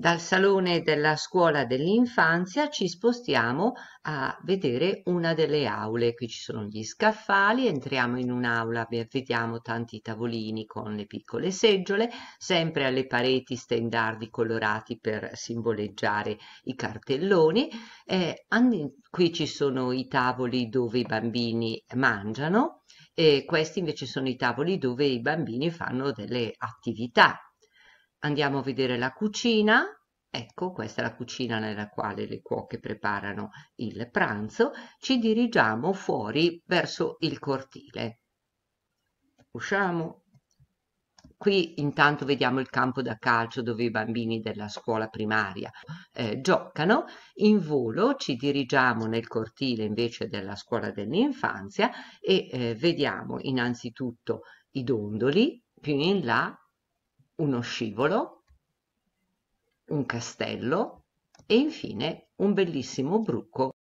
Dal salone della scuola dell'infanzia ci spostiamo a vedere una delle aule. Qui ci sono gli scaffali, entriamo in un'aula, vediamo tanti tavolini con le piccole seggiole, sempre alle pareti stendardi colorati per simboleggiare i cartelloni. Eh, qui ci sono i tavoli dove i bambini mangiano e questi invece sono i tavoli dove i bambini fanno delle attività andiamo a vedere la cucina, ecco questa è la cucina nella quale le cuoche preparano il pranzo, ci dirigiamo fuori verso il cortile. Usciamo. Qui intanto vediamo il campo da calcio dove i bambini della scuola primaria eh, giocano. In volo ci dirigiamo nel cortile invece della scuola dell'infanzia e eh, vediamo innanzitutto i dondoli, più in là uno scivolo, un castello e infine un bellissimo bruco